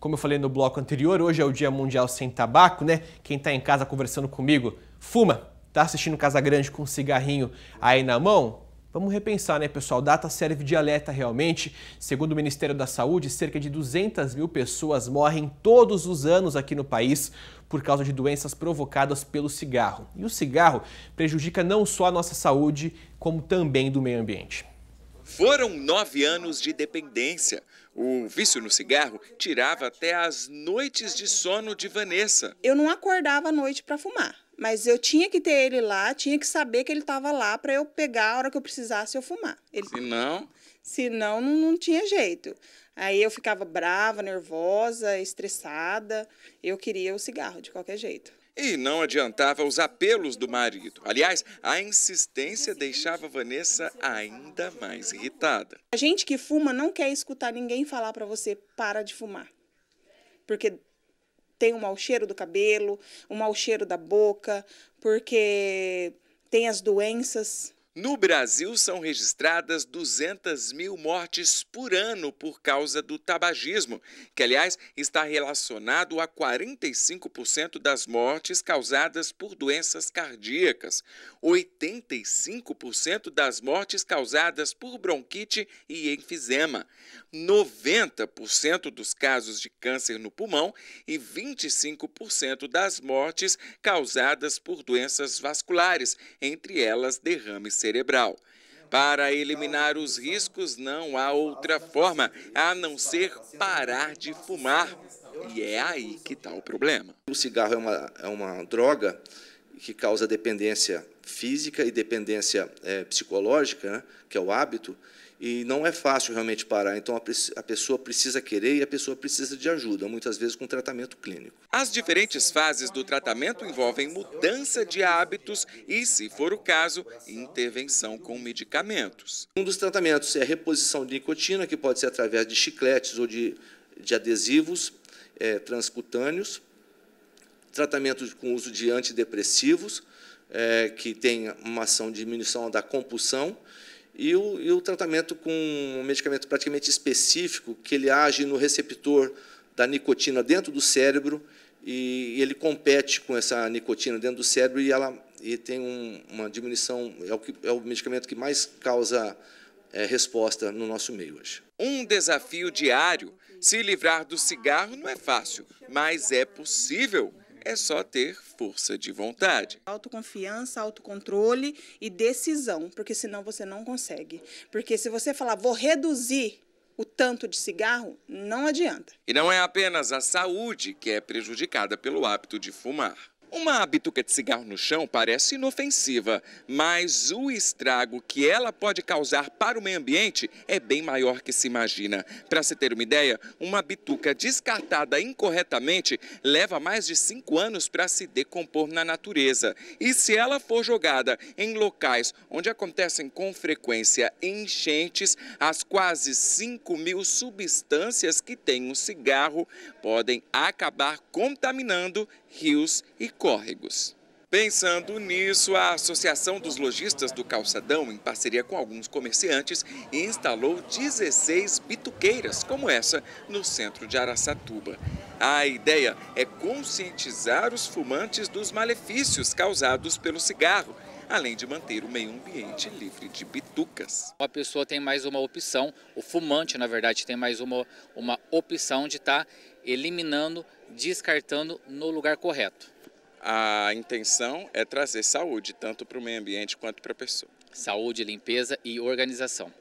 Como eu falei no bloco anterior, hoje é o Dia Mundial Sem Tabaco, né? Quem está em casa conversando comigo, fuma? Tá assistindo Casa Grande com um cigarrinho aí na mão? Vamos repensar, né, pessoal? Data serve de alerta realmente. Segundo o Ministério da Saúde, cerca de 200 mil pessoas morrem todos os anos aqui no país por causa de doenças provocadas pelo cigarro. E o cigarro prejudica não só a nossa saúde, como também do meio ambiente. Foram nove anos de dependência. O vício no cigarro tirava até as noites de sono de Vanessa. Eu não acordava à noite para fumar. Mas eu tinha que ter ele lá, tinha que saber que ele estava lá para eu pegar a hora que eu precisasse eu fumar. Ele... Se não. Se não, não tinha jeito. Aí eu ficava brava, nervosa, estressada. Eu queria o cigarro de qualquer jeito. E não adiantava os apelos do marido. Aliás, a insistência deixava Vanessa ainda mais irritada. A gente que fuma não quer escutar ninguém falar para você para de fumar. Porque tem um mau cheiro do cabelo, um mau cheiro da boca, porque tem as doenças no Brasil, são registradas 200 mil mortes por ano por causa do tabagismo, que, aliás, está relacionado a 45% das mortes causadas por doenças cardíacas, 85% das mortes causadas por bronquite e enfisema, 90% dos casos de câncer no pulmão e 25% das mortes causadas por doenças vasculares, entre elas derrames cerebral. Para eliminar os riscos, não há outra forma a não ser parar de fumar. E é aí que está o problema. O cigarro é uma, é uma droga que causa dependência física e dependência é, psicológica, né, que é o hábito, e não é fácil realmente parar. Então a, pessoa precisa querer e a pessoa precisa de ajuda, muitas vezes com tratamento clínico. As diferentes fases do tratamento envolvem mudança de hábitos e, se for o caso, intervenção com medicamentos. Um dos tratamentos é a reposição de nicotina, que pode ser através de chicletes ou de, de adesivos é, transcutâneos, tratamento com uso de antidepressivos, é, que tem uma ação de diminuição da compulsão e o, e o tratamento com um medicamento praticamente específico, que ele age no receptor da nicotina dentro do cérebro, e, e ele compete com essa nicotina dentro do cérebro e ela e tem um, uma diminuição, é o, que, é o medicamento que mais causa é, resposta no nosso meio hoje. Um desafio diário. Se livrar do cigarro não é fácil, mas é possível. É só ter força de vontade. Autoconfiança, autocontrole e decisão, porque senão você não consegue. Porque se você falar, vou reduzir o tanto de cigarro, não adianta. E não é apenas a saúde que é prejudicada pelo hábito de fumar. Uma bituca de cigarro no chão parece inofensiva, mas o estrago que ela pode causar para o meio ambiente é bem maior que se imagina. Para se ter uma ideia, uma bituca descartada incorretamente leva mais de cinco anos para se decompor na natureza. E se ela for jogada em locais onde acontecem com frequência enchentes, as quase 5 mil substâncias que tem o um cigarro podem acabar contaminando rios e córregos. Pensando nisso, a Associação dos Lojistas do Calçadão, em parceria com alguns comerciantes, instalou 16 bituqueiras como essa no centro de Araçatuba. A ideia é conscientizar os fumantes dos malefícios causados pelo cigarro, além de manter o meio ambiente livre de bitucas. A pessoa tem mais uma opção, o fumante, na verdade, tem mais uma, uma opção de estar tá eliminando, descartando no lugar correto a intenção é trazer saúde, tanto para o meio ambiente quanto para a pessoa. Saúde, limpeza e organização.